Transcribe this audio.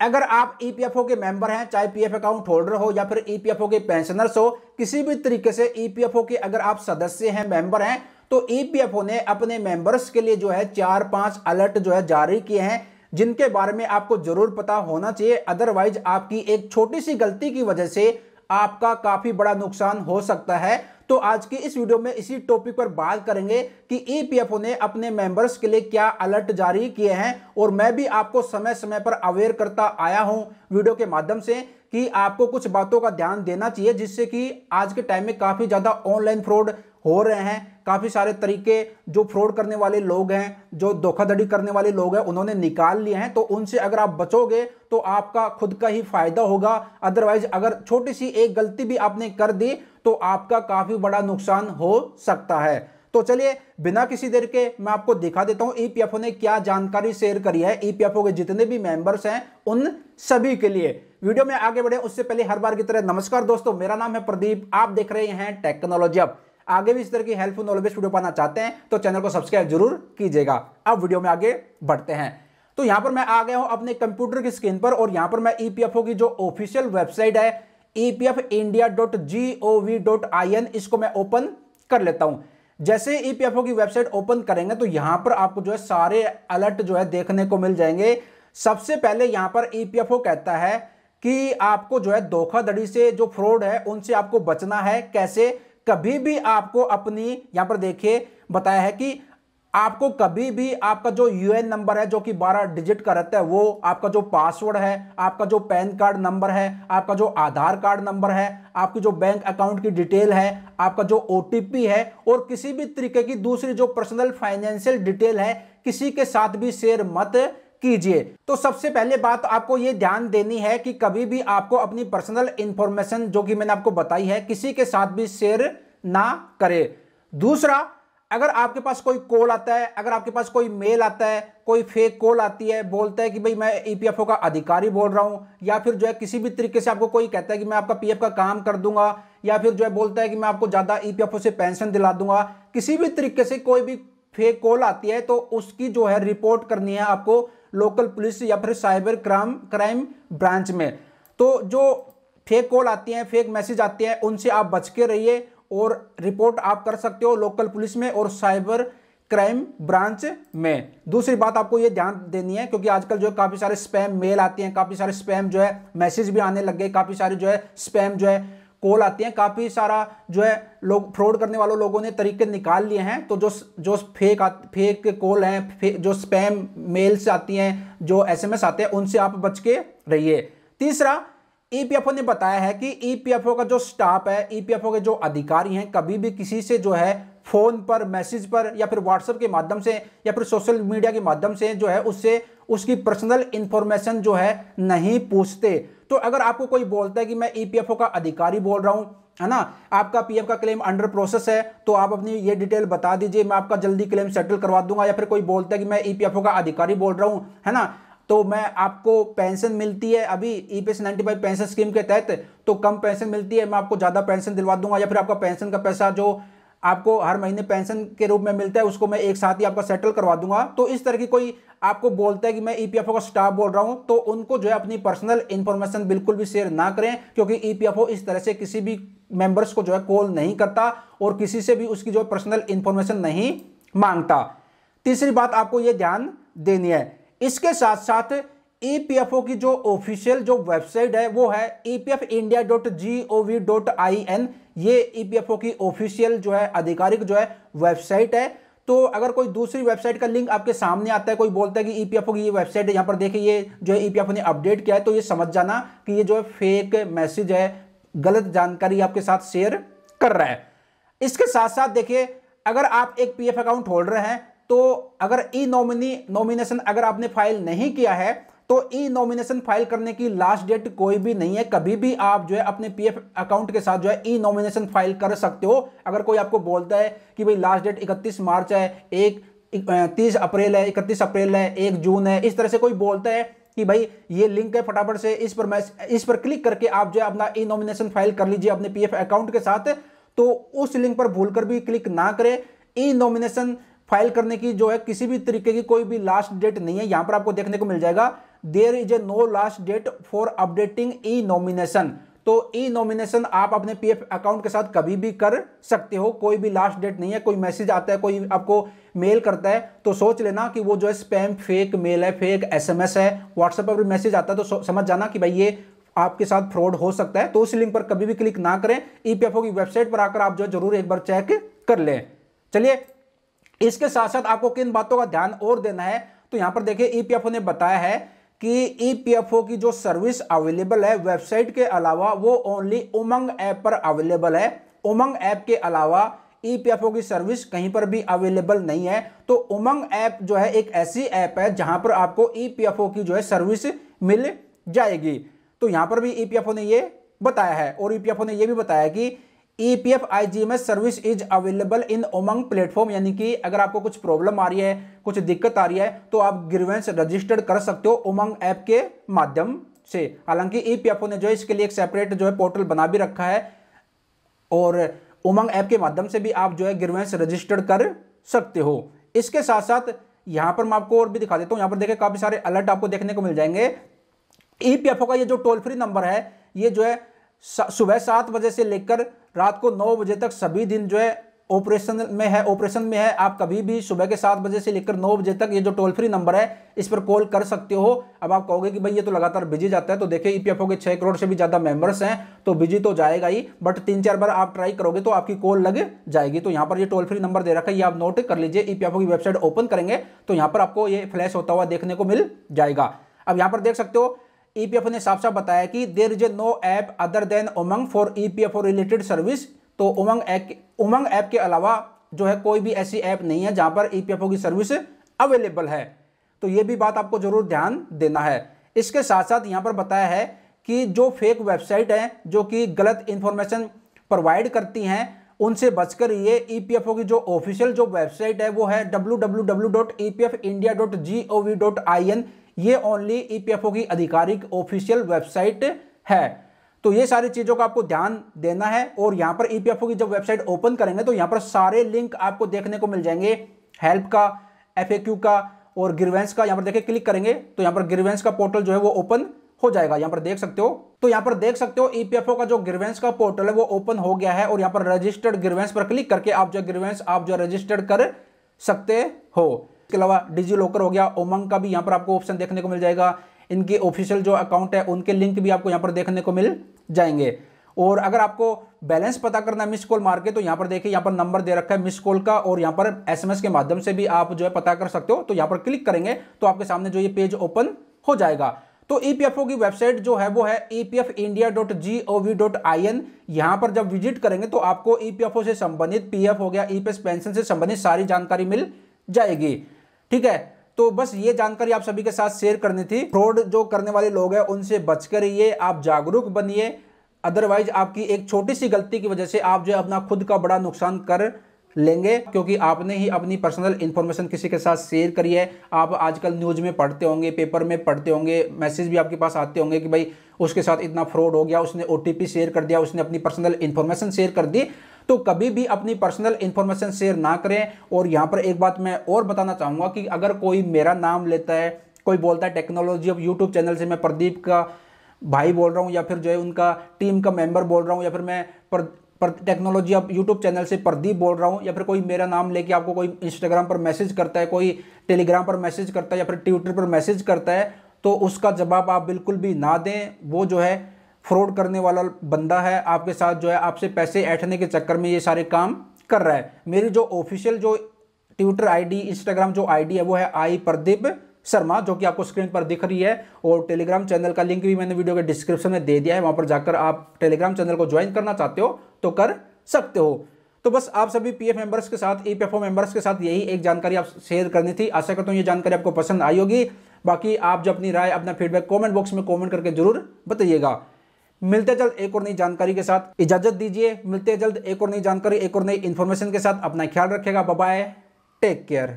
अगर आप EPFO e के मेंबर हैं चाहे पीएफ अकाउंट होल्डर हो या फिर ईपीएफओ e के पेंशनर्स हो किसी भी तरीके से ईपीएफओ e के अगर आप सदस्य हैं मेंबर हैं तो ईपीएफओ ने अपने मेंबर्स के लिए जो है चार पांच अलर्ट जो है जारी किए हैं जिनके बारे में आपको जरूर पता होना चाहिए अदरवाइज आपकी एक छोटी सी गलती की वजह से आपका काफी बड़ा नुकसान हो सकता है तो आज की इस वीडियो में इसी टॉपिक पर बात करेंगे कि ईपीएफओ e ने अपने मेंबर्स के लिए क्या अलर्ट जारी किए हैं और मैं भी आपको समय समय पर अवेयर करता आया हूं वीडियो के माध्यम से कि आपको कुछ बातों का ध्यान देना चाहिए जिससे कि आज के टाइम में काफ़ी ज़्यादा ऑनलाइन फ्रॉड हो रहे हैं काफ़ी सारे तरीके जो फ्रॉड करने वाले लोग हैं जो धोखाधड़ी करने वाले लोग हैं उन्होंने निकाल लिए हैं तो उनसे अगर आप बचोगे तो आपका खुद का ही फायदा होगा अदरवाइज अगर छोटी सी एक गलती भी आपने कर दी तो आपका काफ़ी बड़ा नुकसान हो सकता है तो चलिए बिना किसी देर के मैं आपको दिखा देता हूं ईपीएफओ e ने क्या जानकारी शेयर करी है ईपीएफओ e के जितने भी मेंबर्स हैं उन सभी के लिए वीडियो में आगे बढ़े उससे पहले हर बार की तरह नमस्कार दोस्तों मेरा नाम है प्रदीप आप देख रहे हैं टेक्नोलॉजी अब आगे भी इस तरह की हेल्पफुल नॉलेज वीडियो पाना चाहते हैं तो चैनल को सब्सक्राइब जरूर कीजिएगा अब वीडियो में आगे बढ़ते हैं तो यहां पर मैं आ गया हूं अपने कंप्यूटर की स्क्रीन पर और यहां पर मैं ईपीएफओ e की जो ऑफिशियल वेबसाइट है EPF India dot G dot I N इसको मैं ओपन कर लेता हूं जैसे ईपीएफओ e की वेबसाइट ओपन करेंगे तो यहां पर आपको जो है सारे अलर्ट जो है देखने को मिल जाएंगे सबसे पहले यहां पर ईपीएफओ e कहता है कि आपको जो है धोखाधड़ी से जो फ्रॉड है उनसे आपको बचना है कैसे कभी भी आपको अपनी यहां पर देखिए बताया है कि आपको कभी भी आपका जो यूएन नंबर है जो कि 12 डिजिट का रहता है वो आपका जो पासवर्ड है आपका जो पैन कार्ड नंबर है आपका जो आधार कार्ड नंबर है आपकी जो बैंक अकाउंट की डिटेल है आपका जो ओ है और किसी भी तरीके की दूसरी जो पर्सनल फाइनेंशियल डिटेल है किसी के साथ भी शेयर मत कीजिए तो सबसे पहले बात आपको यह ध्यान देनी है कि कभी भी आपको अपनी पर्सनल इंफॉर्मेशन जो कि मैंने आपको बताई है किसी के साथ भी शेयर ना करें दूसरा अगर आपके पास कोई कॉल आता है अगर आपके पास कोई मेल आता है कोई फेक कॉल आती है बोलता है कि भाई मैं ईपीएफओ e का अधिकारी बोल रहा हूँ या फिर जो है किसी भी तरीके से आपको कोई कहता है कि मैं आपका पीएफ का काम कर दूंगा या फिर जो है बोलता है कि मैं आपको ज़्यादा ईपीएफओ e से पेंशन दिला दूंगा किसी भी तरीके से कोई भी फेक कॉल आती है तो उसकी जो है रिपोर्ट करनी है आपको लोकल पुलिस या फिर साइबर क्राइम क्राइम ब्रांच में तो जो फेक कॉल आती हैं फेक मैसेज आते हैं उनसे आप बच के रहिए और रिपोर्ट आप कर सकते हो लोकल पुलिस में और साइबर क्राइम ब्रांच में दूसरी बात आपको ये ध्यान देनी है क्योंकि आजकल जो है काफ़ी सारे स्पैम मेल आते हैं काफ़ी सारे स्पैम जो है मैसेज भी आने लग गए काफ़ी सारे जो है स्पैम जो है कॉल आती हैं काफ़ी सारा जो है लोग फ्रॉड करने वालों लोगों ने तरीके निकाल लिए हैं तो जो जो फेक फेक कॉल हैं जो स्पैम मेल्स आती हैं जो एसएमएस आते हैं उनसे आप बच के रहिए तीसरा ईपीएफओ e ने बताया है कि ईपीएफओ e का जो स्टाफ है ईपीएफओ e के जो अधिकारी हैं कभी भी किसी से जो है फोन पर मैसेज पर या फिर व्हाट्सएप के माध्यम से या फिर सोशल मीडिया के माध्यम से जो है उससे उसकी पर्सनल इंफॉर्मेशन जो है नहीं पूछते तो अगर आपको कोई बोलता है कि मैं ईपीएफओ का अधिकारी बोल रहा हूं है ना आपका पीएफ का क्लेम अंडर प्रोसेस है तो आप अपनी ये डिटेल बता दीजिए मैं आपका जल्दी क्लेम सेटल करवा दूंगा या फिर कोई बोलता है कि मैं ईपीएफओ का अधिकारी बोल रहा हूँ है ना तो मैं आपको पेंशन मिलती है अभी E P S ninety five pension scheme के तहत तो कम पेंशन मिलती है मैं आपको ज़्यादा पेंशन दिलवा दूंगा या फिर आपका पेंशन का पैसा जो आपको हर महीने पेंशन के रूप में मिलता है उसको मैं एक साथ ही आपका सेटल करवा दूंगा तो इस तरह की कोई आपको बोलता है कि मैं ईपीएफओ e का स्टाफ बोल रहा हूं तो उनको जो है अपनी पर्सनल इंफॉर्मेशन बिल्कुल भी शेयर ना करें क्योंकि ईपीएफओ e इस तरह से किसी भी मेंबर्स को जो है कॉल नहीं करता और किसी से भी उसकी जो है पर्सनल इंफॉर्मेशन नहीं मांगता तीसरी बात आपको ये ध्यान देनी है इसके साथ साथ ईपीएफओ e की जो ऑफिशियल जो वेबसाइट है वो है EPF India dot G O V dot I N ये ईपीएफओ e की ऑफिशियल जो है आधिकारिक जो है वेबसाइट है तो अगर कोई दूसरी वेबसाइट का लिंक आपके सामने आता है कोई बोलता है कि ईपीएफओ e की ये वेबसाइट है यहाँ पर देखिए ये जो है ईपीएफओ ने अपडेट किया है तो ये समझ जाना कि ये जो है फेक मैसेज है गलत जानकारी आपके साथ शेयर कर रहा है इसके साथ साथ देखिए अगर आप एक पीएफ अकाउंट होल्डर हैं तो अगर ई नॉमिनी नॉमिनेशन अगर आपने फाइल नहीं किया है तो ई नॉमिनेशन फाइल करने की लास्ट डेट कोई भी नहीं है कभी भी आप जो है अपने पीएफ अकाउंट के साथ जो है ई नॉमिनेशन फाइल कर सकते हो अगर कोई आपको बोलता है कि भाई लास्ट डेट 31 मार्च है एक तीस अप्रैल है इकतीस अप्रैल है एक जून है इस तरह से कोई बोलता है कि भाई ये लिंक है फटाफट से इस पर मैं इस पर क्लिक करके आप जो है अपना ई नॉमिनेशन फाइल कर लीजिए अपने पीएफ अकाउंट के साथ तो उस लिंक पर भूलकर भी क्लिक ना करें ई e नॉमिनेशन फाइल करने की जो है किसी भी तरीके की कोई भी लास्ट डेट नहीं है यहां पर आपको देखने को मिल जाएगा there is a no last date for updating E nomination तो ई नॉमिनेशन आप अपने पीएफ अकाउंट के साथ कभी भी कर सकते हो कोई भी लास्ट डेट नहीं है कोई मैसेज आता है कोई आपको मेल करता है तो सोच लेना कि वो जो है स्पैम फेक मेल है फेक एसएमएस है व्हाट्सएप पर भी मैसेज आता है तो समझ जाना कि भाई ये आपके साथ फ्रॉड हो सकता है तो उस लिंक पर कभी भी क्लिक ना करें ईपीएफओ e की वेबसाइट पर आकर आप जो है जरूर एक बार चेक कर लें चलिए इसके साथ साथ आपको किन बातों का ध्यान और देना है तो यहां पर देखिए ईपीएफओ e ने बताया है कि ईपीएफओ e की जो सर्विस अवेलेबल है वेबसाइट के अलावा वो ओनली उमंग ऐप पर अवेलेबल है उमंग ऐप के अलावा ईपीएफओ e की सर्विस कहीं पर भी अवेलेबल नहीं है तो उमंग ऐप जो है एक ऐसी ऐप है जहां पर आपको ईपीएफओ की जो है सर्विस मिल जाएगी तो यहां पर भी ईपीएफओ ने ये बताया है और ईपीएफओ ने ये भी बताया कि E P F I G M S service is available in Umang platform यानी कि अगर आपको कुछ प्रॉब्लम आ रही है कुछ दिक्कत आ रही है तो आप ग्रीवेंस रजिस्टर्ड कर सकते हो उमंग ऐप के माध्यम से हालांकि ई पी एफ ओ ने जो है इसके लिए एक सेपरेट जो है पोर्टल बना भी रखा है और उमंग ऐप के माध्यम से भी आप जो है ग्रीवेंस रजिस्टर्ड कर सकते हो इसके साथ साथ यहाँ पर मैं आपको और भी दिखा देता हूँ यहाँ पर देखे काफ़ी सारे अलर्ट आपको देखने को मिल जाएंगे ई पी एफ ओ का ये जो टोल फ्री नंबर है ये जो है सुबह सात बजे से लेकर रात को नौ बजे तक सभी दिन जो है ऑपरेशन में है ऑपरेशन में है आप कभी भी सुबह के सात बजे से लेकर नौ बजे तक ये जो टोल फ्री नंबर है इस पर कॉल कर सकते हो अब आप कहोगे कि भाई ये तो लगातार बिजी जाता है तो देखिए ईपीएफओ e के छः करोड़ से भी ज़्यादा मेंबर्स हैं तो बिजी तो जाएगा ही बट तीन चार बार आप ट्राई करोगे तो आपकी कॉल लग जाएगी तो यहाँ पर ये टोल फ्री नंबर दे रखा है ये आप नोट कर लीजिए ई e की वेबसाइट ओपन करेंगे तो यहाँ पर आपको ये फ्लैश होता हुआ देखने को मिल जाएगा अब यहाँ पर देख सकते हो ईपीएफ e ने साफ साफ बताया कि there is no app other than Umang for EPF और रिलेटेड सर्विस तो उमंग ऐप उमंग ऐप के अलावा जो है कोई भी ऐसी ऐप नहीं है जहां पर ईपीएफओ e की सर्विस अवेलेबल है तो ये भी बात आपको जरूर ध्यान देना है इसके साथ साथ यहां पर बताया है कि जो फेक वेबसाइट हैं जो कि गलत इंफॉर्मेशन प्रोवाइड करती हैं उनसे बचकर ये ईपीएफओ e की जो ऑफिशियल जो वेबसाइट है वो है डब्ल्यू ये ओनली ईपीएफओ e की आधिकारिक ऑफिशियल वेबसाइट है तो ये सारी चीज़ों का आपको ध्यान देना है और यहां पर ईपीएफओ e की जब वेबसाइट ओपन करेंगे तो यहां पर सारे लिंक आपको देखने को मिल जाएंगे हेल्प का एफ का और ग्रीवेंस का यहां पर देखिए क्लिक करेंगे तो यहां पर ग्रीवेंस का पोर्टल जो है वो ओपन हो जाएगा यहां पर देख सकते हो तो यहां पर देख सकते हो ईपीएफओ e का जो ग्रीवेंस का पोर्टल है वो ओपन हो गया है और यहां पर रजिस्टर्ड ग्रीवेंस पर क्लिक करके आप जो ग्रीवेंस आप जो रजिस्टर्ड कर सकते हो इसके अलावा डिजी लॉकर हो गया उमंग का भी यहाँ पर आपको ऑप्शन देखने को मिल जाएगा इनके ऑफिशियल जो अकाउंट है उनके लिंक भी आपको यहाँ पर देखने को मिल जाएंगे और अगर आपको बैलेंस पता करना है मिस कॉल मार के तो यहाँ पर देखिए यहाँ पर नंबर दे रखा है मिस कॉल का और यहाँ पर एसएमएस के माध्यम से भी आप जो है पता कर सकते हो तो यहाँ पर क्लिक करेंगे तो आपके सामने जो ये पेज ओपन हो जाएगा तो ईपीएफओ e की वेबसाइट जो है वो है एन e यहां पर जब विजिट करेंगे तो आपको ईपीएफओ e से संबंधित पीएफ हो गया ईपीएस पेंशन से संबंधित सारी जानकारी मिल जाएगी ठीक है तो बस ये जानकारी आप सभी के साथ शेयर करनी थी फ्रॉड जो करने वाले लोग हैं उनसे बच कर रहिए आप जागरूक बनिए अदरवाइज आपकी एक छोटी सी गलती की वजह से आप जो अपना खुद का बड़ा नुकसान कर लेंगे क्योंकि आपने ही अपनी पर्सनल इन्फॉर्मेशन किसी के साथ शेयर करी है आप आजकल न्यूज़ में पढ़ते होंगे पेपर में पढ़ते होंगे मैसेज भी आपके पास आते होंगे कि भाई उसके साथ इतना फ्रॉड हो गया उसने ओ शेयर कर दिया उसने अपनी पर्सनल इन्फॉर्मेशन शेयर कर दी तो कभी भी अपनी पर्सनल इंफॉर्मेशन शेयर ना करें और यहाँ पर एक बात मैं और बताना चाहूँगा कि अगर कोई मेरा नाम लेता है कोई बोलता है टेक्नोलॉजी ऑफ यूट्यूब चैनल से मैं प्रदीप का भाई बोल रहा हूँ या फिर जो है उनका टीम का मेंबर बोल रहा हूँ या फिर मैं पर, पर टेक्नोलॉजी ऑफ यूट्यूब चैनल से प्रदीप बोल रहा हूँ या फिर कोई मेरा नाम लेके आपको कोई इंस्टाग्राम पर मैसेज करता है कोई टेलीग्राम पर मैसेज करता है या फिर ट्विटर पर मैसेज करता है तो उसका जवाब आप बिल्कुल भी ना दें वो जो है फ्रॉड करने वाला बंदा है आपके साथ जो है आपसे पैसे ऐठने के चक्कर में ये सारे काम कर रहा है मेरी जो ऑफिशियल जो ट्विटर आईडी इंस्टाग्राम जो आईडी है वो है आई प्रदीप शर्मा जो कि आपको स्क्रीन पर दिख रही है और टेलीग्राम चैनल का लिंक भी मैंने वीडियो के डिस्क्रिप्शन में दे दिया है वहां पर जाकर आप टेलीग्राम चैनल को ज्वाइन करना चाहते हो तो कर सकते हो तो बस आप सभी पी एफ मेंबर्स के साथ ई पी मेंबर्स के साथ यही एक जानकारी आप शेयर करनी थी आशा करता हूँ ये जानकारी आपको पसंद आई होगी बाकी आप जो अपनी राय अपना फीडबैक कमेंट बॉक्स में कमेंट करके जरूर बताइएगा मिलते जल्द एक और नई जानकारी के साथ इजाजत दीजिए मिलते जल्द एक और नई जानकारी एक और नई इन्फॉर्मेशन के साथ अपना ख्याल रखेगा बाय टेक केयर